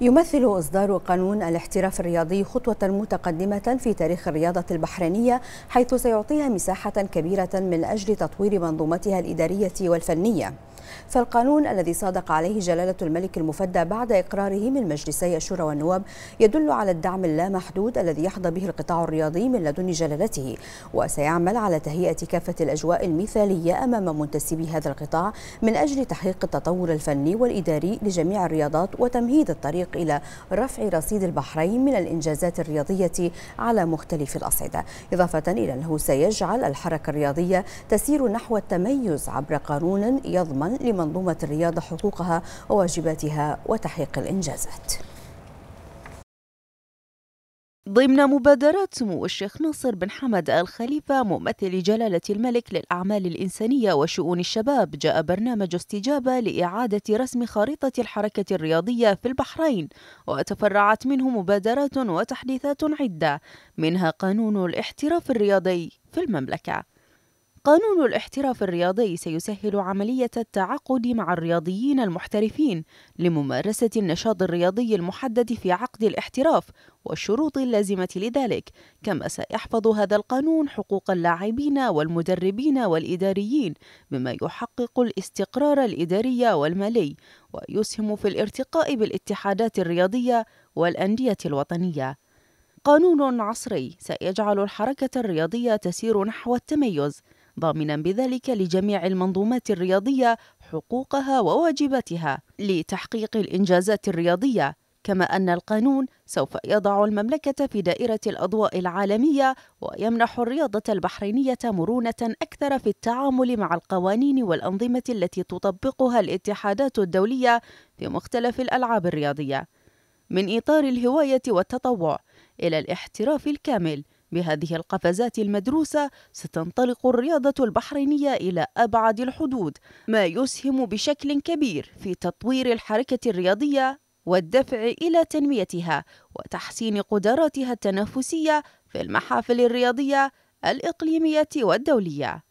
يمثل إصدار قانون الاحتراف الرياضي خطوة متقدمة في تاريخ الرياضة البحرينية حيث سيعطيها مساحة كبيرة من أجل تطوير منظومتها الإدارية والفنية فالقانون الذي صادق عليه جلالة الملك المفدى بعد إقراره من مجلسي الشورى والنواب يدل على الدعم اللامحدود الذي يحظى به القطاع الرياضي من لدن جلالته وسيعمل على تهيئة كافة الأجواء المثالية أمام منتسبي هذا القطاع من أجل تحقيق التطور الفني والإداري لجميع الرياضات وتمهيد الطريق الطريق إلى رفع رصيد البحرين من الإنجازات الرياضية على مختلف الأصعدة إضافة إلى أنه سيجعل الحركة الرياضية تسير نحو التميز عبر قانون يضمن لمنظومة الرياضة حقوقها وواجباتها وتحقيق الإنجازات ضمن مبادرات سمو الشيخ ناصر بن حمد آل خليفة ممثل جلالة الملك للأعمال الإنسانية وشؤون الشباب جاء برنامج استجابة لإعادة رسم خريطة الحركة الرياضية في البحرين وتفرعت منه مبادرات وتحديثات عدة منها قانون الاحتراف الرياضي في المملكة قانون الاحتراف الرياضي سيسهل عملية التعاقد مع الرياضيين المحترفين لممارسة النشاط الرياضي المحدد في عقد الاحتراف والشروط اللازمة لذلك، كما سيحفظ هذا القانون حقوق اللاعبين والمدربين والإداريين، بما يحقق الاستقرار الإداري والمالي، ويسهم في الارتقاء بالاتحادات الرياضية والأندية الوطنية. قانون عصري سيجعل الحركة الرياضية تسير نحو التميز ضامنا بذلك لجميع المنظومات الرياضية حقوقها وواجباتها لتحقيق الإنجازات الرياضية كما أن القانون سوف يضع المملكة في دائرة الأضواء العالمية ويمنح الرياضة البحرينية مرونة أكثر في التعامل مع القوانين والأنظمة التي تطبقها الاتحادات الدولية في مختلف الألعاب الرياضية من إطار الهواية والتطوع إلى الاحتراف الكامل بهذه القفزات المدروسة ستنطلق الرياضة البحرينية إلى أبعد الحدود ما يسهم بشكل كبير في تطوير الحركة الرياضية والدفع إلى تنميتها وتحسين قدراتها التنافسية في المحافل الرياضية الإقليمية والدولية